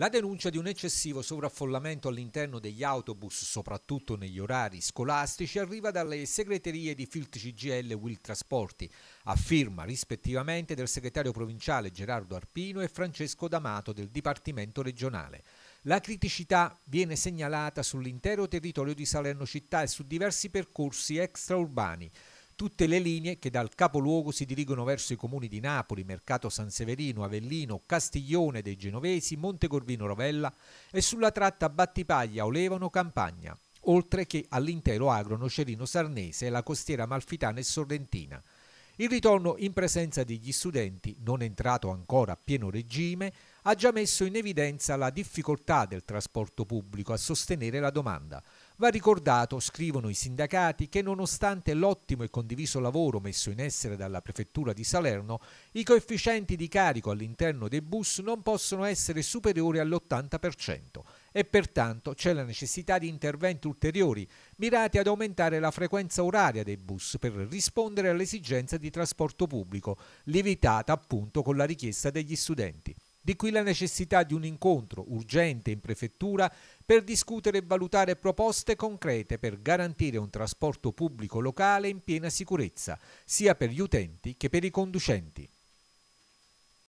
La denuncia di un eccessivo sovraffollamento all'interno degli autobus, soprattutto negli orari scolastici, arriva dalle segreterie di Filt CGL e Will Trasporti, a firma rispettivamente del segretario provinciale Gerardo Arpino e Francesco D'Amato del Dipartimento regionale. La criticità viene segnalata sull'intero territorio di Salerno città e su diversi percorsi extraurbani tutte le linee che dal capoluogo si dirigono verso i comuni di Napoli, Mercato San Severino, Avellino, Castiglione dei Genovesi, Montegorvino Rovella e sulla tratta Battipaglia, Olevano, Campagna, oltre che all'intero agro nocerino sarnese, e la costiera malfitana e sorrentina. Il ritorno in presenza degli studenti, non entrato ancora a pieno regime, ha già messo in evidenza la difficoltà del trasporto pubblico a sostenere la domanda, Va ricordato, scrivono i sindacati, che nonostante l'ottimo e condiviso lavoro messo in essere dalla prefettura di Salerno, i coefficienti di carico all'interno dei bus non possono essere superiori all'80% e pertanto c'è la necessità di interventi ulteriori mirati ad aumentare la frequenza oraria dei bus per rispondere all'esigenza di trasporto pubblico, limitata appunto con la richiesta degli studenti. Di qui la necessità di un incontro urgente in prefettura per discutere e valutare proposte concrete per garantire un trasporto pubblico locale in piena sicurezza, sia per gli utenti che per i conducenti.